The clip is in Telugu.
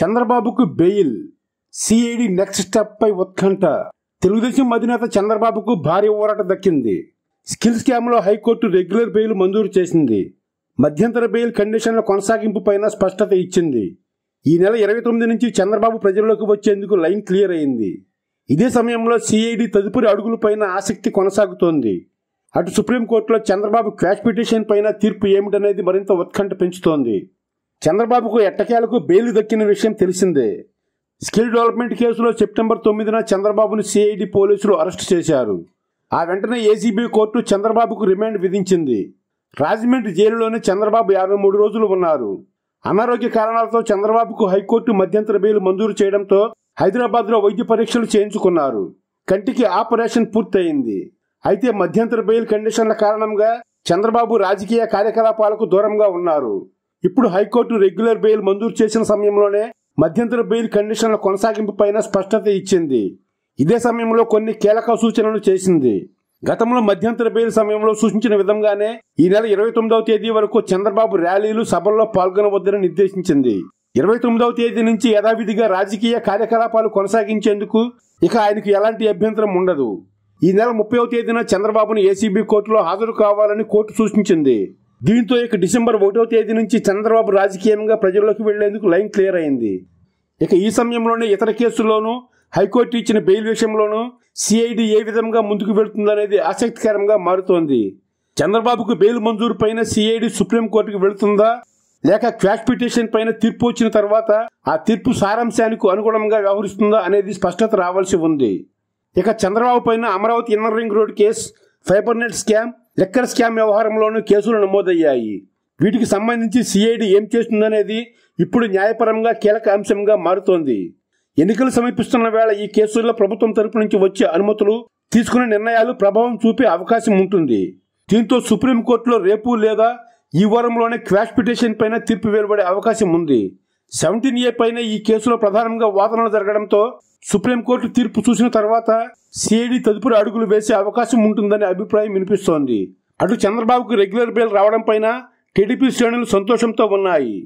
చంద్రబాబుకు బెయిల్ సిఐడి నెక్స్ట్ స్టెప్ పై ఉత్కంఠ తెలుగుదేశం అధినేత చంద్రబాబుకు భారీ ఓరాట దక్కింది స్కిల్ స్కామ్లో హైకోర్టు రెగ్యులర్ బెయిల్ మంజూరు చేసింది మధ్యంతర బెయిల్ కండిషన్ల కొనసాగింపు పైన స్పష్టత ఇచ్చింది ఈ నెల ఇరవై తొమ్మిది నుంచి చంద్రబాబు ప్రజల్లోకి వచ్చేందుకు లైన్ క్లియర్ అయింది ఇదే సమయంలో సిఐడి తదుపరి అడుగులపైన ఆసక్తి కొనసాగుతోంది అటు సుప్రీంకోర్టులో చంద్రబాబు క్వాష్ పిటిషన్ పైన తీర్పు ఏమిటనేది మరింత ఉత్కంఠ పెంచుతోంది చంద్రబాబుకు ఎట్టకేలకు బెయిల్ దక్కిన విషయం తెలిసిందే స్కిల్ డెవలప్మెంట్ కేసులో సెప్టెంబర్ తొమ్మిదిన చంద్రబాబును సిఐడి పోలీసులు అరెస్టు చేశారు ఆ వెంటనే ఏసీబీ కోర్టు చంద్రబాబుకు రిమాండ్ విధించింది రాజమండ్రి జైలులోనే చంద్రబాబు యాభై మూడు రోజులు ఉన్నారు అనారోగ్య కారణాలతో చంద్రబాబుకు హైకోర్టు మధ్యంతర బెయిల్ మంజూరు చేయడంతో హైదరాబాద్లో వైద్య పరీక్షలు చేయించుకున్నారు కంటికి ఆపరేషన్ పూర్తయింది అయితే మధ్యంతర బెయిల్ కండిషన్ల కారణంగా చంద్రబాబు రాజకీయ కార్యకలాపాలకు దూరంగా ఉన్నారు ఇప్పుడు హైకోర్టు రెగ్యులర్ బెయిల్ మంజూరు చేసిన సమయంలోనే మధ్యంతర బెయిల్ కండిషన్ల కొనసాగింపుపైన స్పష్టత ఇచ్చింది ఇదే సమయంలో కొన్ని కీలక సూచనలు చేసింది గతంలో మధ్యంతర బెయిల్ సమయంలో సూచించిన విధంగానే ఈ నెల ఇరవై తొమ్మిదవ తేదీ వరకు చంద్రబాబు ర్యాలీలు సభల్లో పాల్గొనవద్దని నిర్దేశించింది ఇరవై తొమ్మిదవ తేదీ నుంచి యథావిధిగా రాజకీయ కార్యకలాపాలు కొనసాగించేందుకు ఇక ఆయనకు ఎలాంటి అభ్యంతరం ఉండదు ఈ నెల ముప్పై తేదీన చంద్రబాబును ఏసీబీ కోర్టులో హాజరు కావాలని కోర్టు సూచించింది దీంతో ఇక డిసెంబర్ ఒకటో తేదీ నుంచి చంద్రబాబు రాజకీయంగా ప్రజల్లోకి వెళ్లేందుకు లైన్ క్లియర్ అయింది ఇక ఈ సమయంలోనే ఇతర కేసుల్లోనూ హైకోర్టు ఇచ్చిన బెయిల్ విషయంలోనూ సిఐడి ఏ విధంగా ముందుకు వెళుతుందనేది ఆసక్తికరంగా మారుతోంది చంద్రబాబుకు బెయిల్ మంజూరు పైన సిఐడి సుప్రీంకోర్టుకు వెళుతుందా లేక క్వాష్ పిటిషన్ పైన తీర్పు వచ్చిన తర్వాత ఆ తీర్పు సారాంశానికి అనుగుణంగా వ్యవహరిస్తుందా అనేది స్పష్టత రావాల్సి ఉంది ఇక చంద్రబాబు పైన Amaravati inner ring road case fibre net scam liquor scam వ్యవహారంలోనూ కేసులు నమోదయ్యాయి వీటికి సంబంధించి సిఐడి ఏం చేస్తుందనేది ఇప్పుడు న్యాయపరంగా కీలక అంశంగా మారుతోంది ఎన్నికలు సమీపిస్తున్న వేళ ఈ కేసుల్లో ప్రభుత్వం తరపు నుంచి వచ్చే అనుమతులు తీసుకునే నిర్ణయాలు ప్రభావం చూపే అవకాశం ఉంటుంది దీంతో సుప్రీంకోర్టులో రేపు లేదా ఈ వారంలోనే క్వాష్ పిటిషన్ పైన తీర్పు వెలువడే అవకాశం ఉంది సెవెంటీన్ ఏ పైన ఈ కేసులో ప్రధానంగా వాదనలు జరగడంతో సుప్రీంకోర్టు తీర్పు చూసిన తర్వాత సిఐడి తదుపరి అడుగులు వేసే అవకాశం ఉంటుందనే అభిప్రాయం వినిపిస్తోంది అటు చంద్రబాబుకు రెగ్యులర్ బెయిల్ రావడంపైన టీడీపీ శ్రేణులు సంతోషంతో ఉన్నాయి